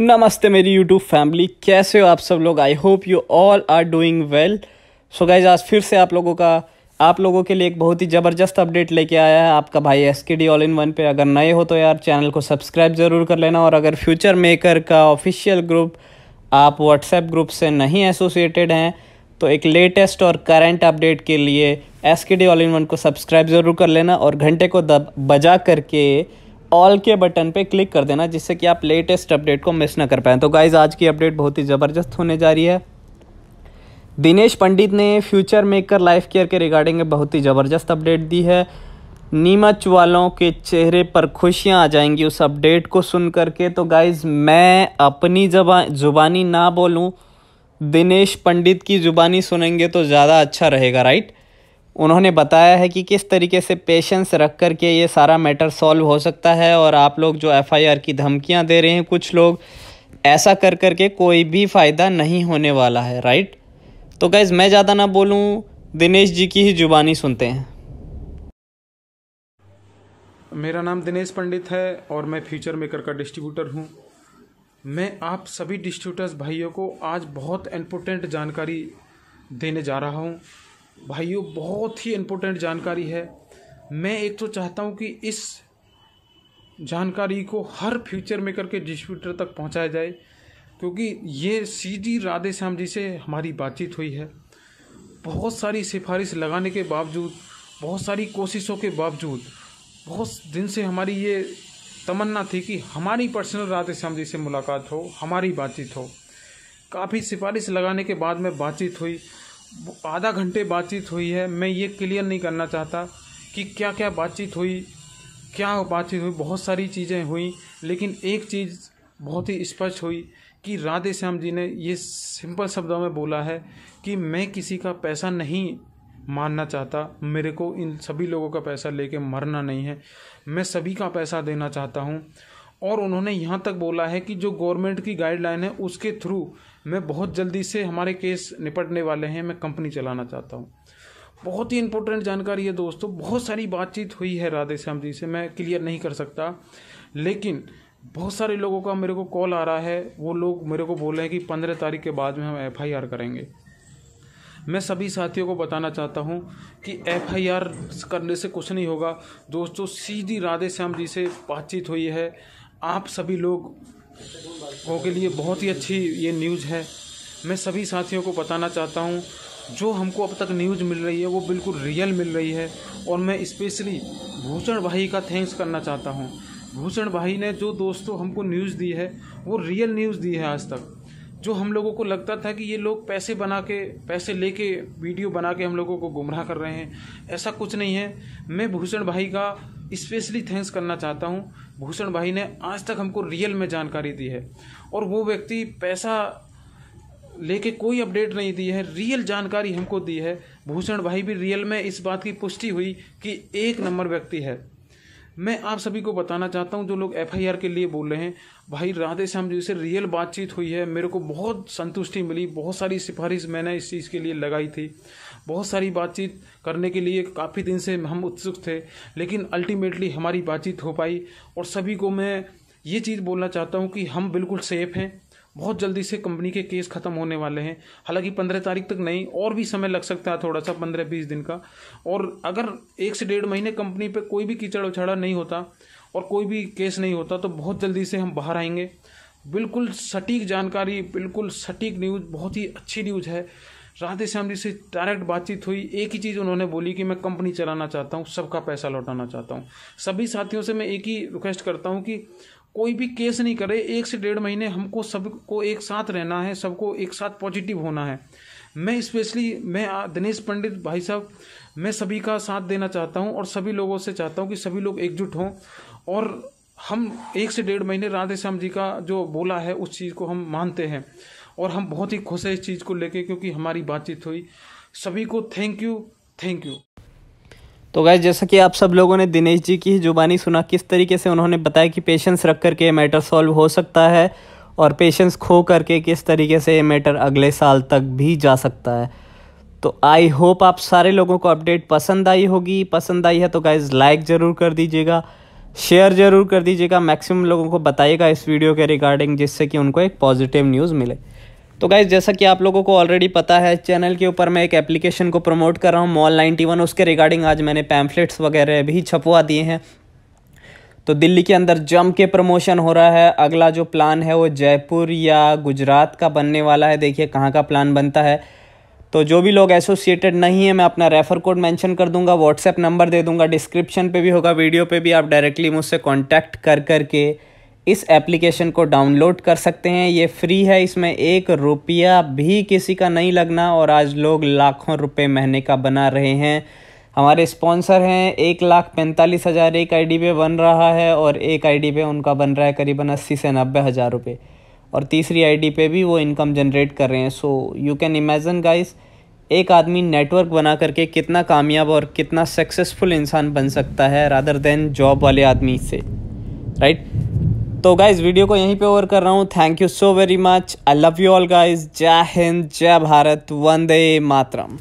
नमस्ते मेरी YouTube family कैसे हो आप सब लोग I hope you all are doing well so guys आज फिर से आप लोगों का आप लोगों के लिए एक बहुत ही ज़बरदस्त अपडेट लेके आया है आपका भाई S K D all in one पे अगर नए हो तो यार चैनल को सब्सक्राइब ज़रूर कर लेना और अगर फ्यूचर मेकर का ऑफिशियल ग्रुप आप व्हाट्सएप ग्रुप से नहीं एसोसिएटेड हैं तो एक लेटेस्ट और करंट अपडेट के लिए S K D all in one को सब्सक्राइब ज़रूर कर लेना और घंटे को दब बजा करके ऑल के बटन पे क्लिक कर देना जिससे कि आप लेटेस्ट अपडेट को मिस ना कर पाएँ तो गाइज़ आज की अपडेट बहुत ही ज़बरदस्त होने जा रही है दिनेश पंडित ने फ्यूचर मेकर लाइफ केयर के रिगार्डिंग बहुत ही ज़बरदस्त अपडेट दी है नीमच वालों के चेहरे पर खुशियां आ जाएंगी उस अपडेट को सुन करके तो गाइज़ मैं अपनी जबा ज़ुबानी ना बोलूँ दिनेश पंडित की ज़ुबानी सुनेंगे तो ज़्यादा अच्छा रहेगा राइट उन्होंने बताया है कि किस तरीके से पेशेंस रख कर के ये सारा मैटर सॉल्व हो सकता है और आप लोग जो एफआईआर की धमकियाँ दे रहे हैं कुछ लोग ऐसा कर कर के कोई भी फ़ायदा नहीं होने वाला है राइट तो गैज़ मैं ज़्यादा ना बोलूँ दिनेश जी की ही जुबानी सुनते हैं मेरा नाम दिनेश पंडित है और मैं फ्यूचर मेकर का डिस्ट्रीब्यूटर हूँ मैं आप सभी डिस्ट्रीब्यूटर्स भाइयों को आज बहुत इम्पोर्टेंट जानकारी देने जा रहा हूँ भाइयों बहुत ही इम्पोर्टेंट जानकारी है मैं एक तो चाहता हूँ कि इस जानकारी को हर फ्यूचर मेकर के डिस्ट्रीब्यूटर तक पहुँचाया जाए क्योंकि ये सी डी राधे श्याम जी से हमारी बातचीत हुई है बहुत सारी सिफारिश लगाने के बावजूद बहुत सारी कोशिशों के बावजूद बहुत दिन से हमारी ये तमन्ना थी कि हमारी पर्सनल राधे श्याम जी से मुलाकात हो हमारी बातचीत हो काफ़ी सिफारिश लगाने के बाद में बातचीत हुई आधा घंटे बातचीत हुई है मैं ये क्लियर नहीं करना चाहता कि क्या क्या बातचीत हुई क्या बातचीत हुई बहुत सारी चीज़ें हुई लेकिन एक चीज़ बहुत ही स्पष्ट हुई कि राधे श्याम जी ने ये सिंपल शब्दों में बोला है कि मैं किसी का पैसा नहीं मानना चाहता मेरे को इन सभी लोगों का पैसा लेके मरना नहीं है मैं सभी का पैसा देना चाहता हूँ और उन्होंने यहाँ तक बोला है कि जो गवर्नमेंट की गाइडलाइन है उसके थ्रू मैं बहुत जल्दी से हमारे केस निपटने वाले हैं मैं कंपनी चलाना चाहता हूँ बहुत ही इंपॉर्टेंट जानकारी है दोस्तों बहुत सारी बातचीत हुई है राधे श्याम जी से मैं क्लियर नहीं कर सकता लेकिन बहुत सारे लोगों का मेरे को कॉल आ रहा है वो लोग मेरे को बोल रहे हैं कि पंद्रह तारीख के बाद में हम एफ करेंगे मैं सभी साथियों को बताना चाहता हूँ कि एफ करने से कुछ नहीं होगा दोस्तों सीधी राधे श्याम जी से बातचीत हुई है आप सभी लोग वो के लिए बहुत ही अच्छी ये न्यूज़ है मैं सभी साथियों को बताना चाहता हूँ जो हमको अब तक न्यूज़ मिल रही है वो बिल्कुल रियल मिल रही है और मैं स्पेशली भूषण भाई का थैंक्स करना चाहता हूँ भूषण भाई ने जो दोस्तों हमको न्यूज़ दी है वो रियल न्यूज़ दी है आज तक जो हम लोगों को लगता था कि ये लोग पैसे बना के पैसे लेके वीडियो बना के हम लोगों को गुमराह कर रहे हैं ऐसा कुछ नहीं है मैं भूषण भाई का स्पेशली थैंक्स करना चाहता हूँ भूषण भाई ने आज तक हमको रियल में जानकारी दी है और वो व्यक्ति पैसा लेके कोई अपडेट नहीं दी है रियल जानकारी हमको दी है भूषण भाई भी रियल में इस बात की पुष्टि हुई कि एक नंबर व्यक्ति है मैं आप सभी को बताना चाहता हूँ जो लोग एफ के लिए बोल रहे हैं भाई राधे श्याम जी से रियल बातचीत हुई है मेरे को बहुत संतुष्टि मिली बहुत सारी सिफारिश मैंने इस चीज़ के लिए लगाई थी बहुत सारी बातचीत करने के लिए काफ़ी दिन से हम उत्सुक थे लेकिन अल्टीमेटली हमारी बातचीत हो पाई और सभी को मैं ये चीज़ बोलना चाहता हूँ कि हम बिल्कुल सेफ़ हैं बहुत जल्दी से कंपनी के केस ख़त्म होने वाले हैं हालांकि पंद्रह तारीख तक नहीं और भी समय लग सकता है थोड़ा सा पंद्रह बीस दिन का और अगर एक से डेढ़ महीने कंपनी पे कोई भी कीचड़ उछाड़ा नहीं होता और कोई भी केस नहीं होता तो बहुत जल्दी से हम बाहर आएंगे बिल्कुल सटीक जानकारी बिल्कुल सटीक न्यूज़ बहुत ही अच्छी न्यूज़ है राधे श्याम जी से डायरेक्ट बातचीत हुई एक ही चीज़ उन्होंने बोली कि मैं कंपनी चलाना चाहता हूँ सबका पैसा लौटाना चाहता हूँ सभी साथियों से मैं एक ही रिक्वेस्ट करता हूँ कि कोई भी केस नहीं करे एक से डेढ़ महीने हमको सबको एक साथ रहना है सबको एक साथ पॉजिटिव होना है मैं स्पेशली मैं दिनेश पंडित भाई साहब मैं सभी का साथ देना चाहता हूँ और सभी लोगों से चाहता हूँ कि सभी लोग एकजुट हों और हम एक से डेढ़ महीने राधे श्याम जी का जो बोला है उस चीज़ को हम मानते हैं और हम बहुत ही खुश हैं इस चीज़ को लेके क्योंकि हमारी बातचीत हुई सभी को थैंक यू थैंक यू तो गाय जैसा कि आप सब लोगों ने दिनेश जी की जुबानी सुना किस तरीके से उन्होंने बताया कि पेशेंस रख करके ये मैटर सॉल्व हो सकता है और पेशेंस खो करके किस तरीके से ये मैटर अगले साल तक भी जा सकता है तो आई होप आप सारे लोगों को अपडेट पसंद आई होगी पसंद आई है तो गाइज लाइक ज़रूर कर दीजिएगा शेयर ज़रूर कर दीजिएगा मैक्सिमम लोगों को बताइएगा इस वीडियो के रिगार्डिंग जिससे कि उनको एक पॉजिटिव न्यूज़ मिले तो गाइज जैसा कि आप लोगों को ऑलरेडी पता है चैनल के ऊपर मैं एक एप्लीकेशन को प्रमोट कर रहा हूँ मॉल नाइन्टी वन उसके रिगार्डिंग आज मैंने पैम्फलेट्स वगैरह भी छपवा दिए हैं तो दिल्ली के अंदर जम के प्रमोशन हो रहा है अगला जो प्लान है वो जयपुर या गुजरात का बनने वाला है देखिए कहाँ का प्लान बनता है तो जो भी लोग एसोसिएटेड नहीं है मैं अपना रेफ़र कोड मेंशन कर दूंगा व्हाट्सएप नंबर दे दूंगा डिस्क्रिप्शन पे भी होगा वीडियो पे भी आप डायरेक्टली मुझसे कांटेक्ट कर कर के इस एप्लीकेशन को डाउनलोड कर सकते हैं ये फ्री है इसमें एक रुपया भी किसी का नहीं लगना और आज लोग लाखों रुपए महीने का बना रहे हैं हमारे स्पॉन्सर हैं एक लाख पैंतालीस हज़ार एक आईडी पे बन रहा है और एक आईडी पे उनका बन रहा है करीबन अस्सी से नब्बे हज़ार रुपये और तीसरी आईडी पे भी वो इनकम जनरेट कर रहे हैं so you can imagine guys एक आदमी नेटवर्क बना करके कितना कामयाब और कितना सक्सेसफुल इंसान बन सकता है रादर देन जॉब वाले आदमी से राइट right? तो गाइज़ वीडियो को यहीं पे ओवर कर रहा हूँ thank you so very much I love you all guys जय हिंद जय भारत वंदे मातरम